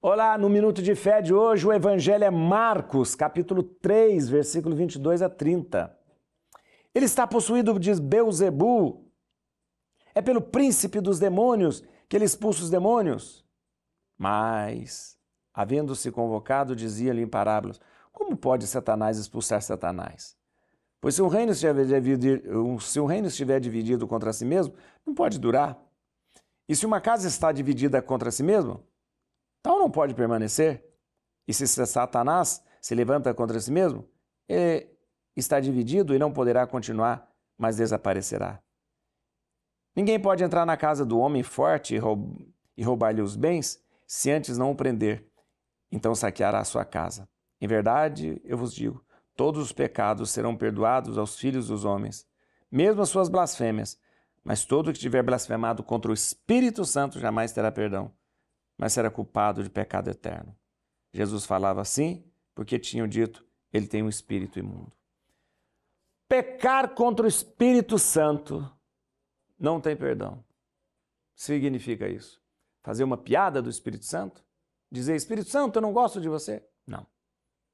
Olá, no Minuto de Fé de hoje o Evangelho é Marcos, capítulo 3, versículo 22 a 30. Ele está possuído de Beuzebu. É pelo príncipe dos demônios que ele expulsa os demônios. Mas, havendo-se convocado, dizia-lhe em parábolas: Como pode Satanás expulsar Satanás? Pois se o, reino estiver dividido, se o reino estiver dividido contra si mesmo, não pode durar. E se uma casa está dividida contra si mesma, Tal então não pode permanecer. E se Satanás se levanta contra si mesmo, ele está dividido e não poderá continuar, mas desaparecerá. Ninguém pode entrar na casa do homem forte e roubar-lhe os bens se antes não o prender. Então saqueará a sua casa. Em verdade, eu vos digo: todos os pecados serão perdoados aos filhos dos homens, mesmo as suas blasfêmias. Mas todo que tiver blasfemado contra o Espírito Santo jamais terá perdão mas era culpado de pecado eterno. Jesus falava assim porque tinham dito: ele tem um espírito imundo. Pecar contra o Espírito Santo não tem perdão. Significa isso? Fazer uma piada do Espírito Santo? Dizer: Espírito Santo, eu não gosto de você? Não.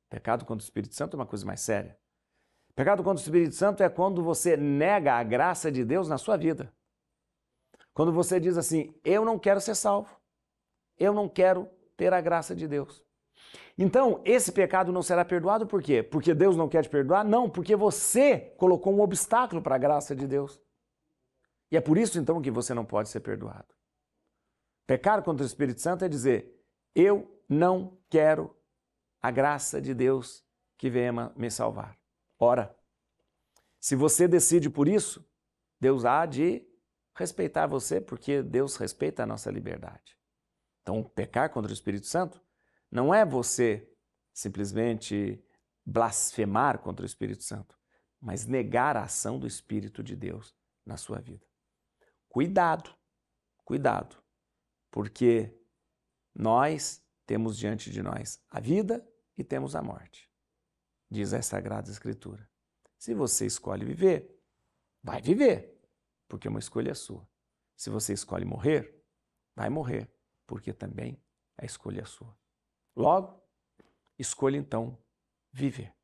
Pecado contra o Espírito Santo é uma coisa mais séria. Pecado contra o Espírito Santo é quando você nega a graça de Deus na sua vida. Quando você diz assim: Eu não quero ser salvo eu não quero ter a graça de Deus. Então, esse pecado não será perdoado por quê? Porque Deus não quer te perdoar? Não, porque você colocou um obstáculo para a graça de Deus. E é por isso então que você não pode ser perdoado. Pecar contra o Espírito Santo é dizer: eu não quero a graça de Deus que venha me salvar. Ora, se você decide por isso, Deus há de respeitar você, porque Deus respeita a nossa liberdade. Então, pecar contra o Espírito Santo não é você simplesmente blasfemar contra o Espírito Santo, mas negar a ação do Espírito de Deus na sua vida. Cuidado, cuidado, porque nós temos diante de nós a vida e temos a morte, diz a Sagrada Escritura. Se você escolhe viver, vai viver, porque é uma escolha é sua. Se você escolhe morrer, vai morrer, porque também é a escolha é sua. Logo, escolha então viver.